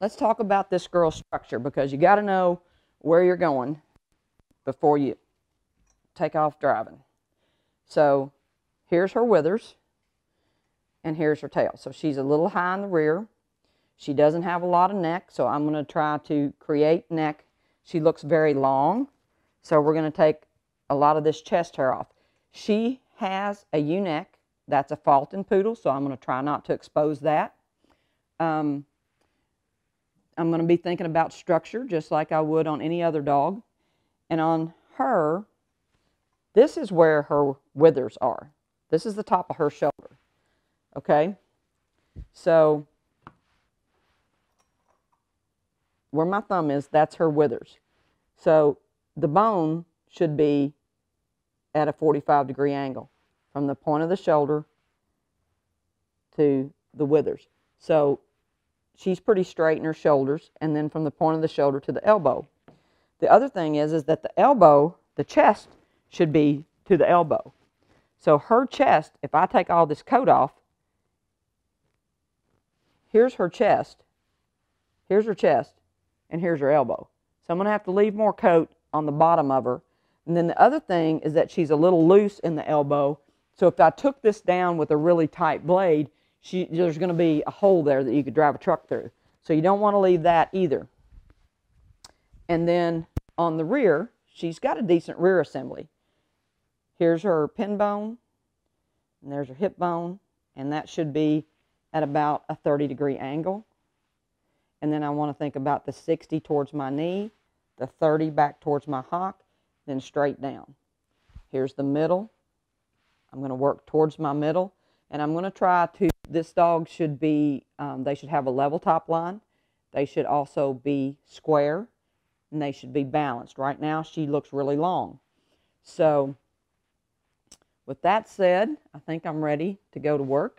let's talk about this girl structure because you got to know where you're going before you take off driving. So here's her withers and here's her tail. So she's a little high in the rear. She doesn't have a lot of neck, so I'm going to try to create neck. She looks very long, so we're going to take a lot of this chest hair off. She has a U-neck. That's a fault in poodle, so I'm going to try not to expose that. Um, I'm going to be thinking about structure just like I would on any other dog. And on her, this is where her withers are. This is the top of her shoulder. Okay? So, where my thumb is, that's her withers. So, the bone should be at a 45 degree angle from the point of the shoulder to the withers. So, she's pretty straight in her shoulders, and then from the point of the shoulder to the elbow. The other thing is, is that the elbow, the chest, should be to the elbow. So her chest, if I take all this coat off, here's her chest, here's her chest, and here's her elbow. So I'm going to have to leave more coat on the bottom of her. And then the other thing is that she's a little loose in the elbow. So if I took this down with a really tight blade, she, there's going to be a hole there that you could drive a truck through. So you don't want to leave that either. And then on the rear, she's got a decent rear assembly. Here's her pin bone, and there's her hip bone, and that should be at about a 30 degree angle. And then I want to think about the 60 towards my knee, the 30 back towards my hock, then straight down. Here's the middle. I'm going to work towards my middle. And I'm going to try to, this dog should be, um, they should have a level top line. They should also be square and they should be balanced. Right now she looks really long. So with that said, I think I'm ready to go to work.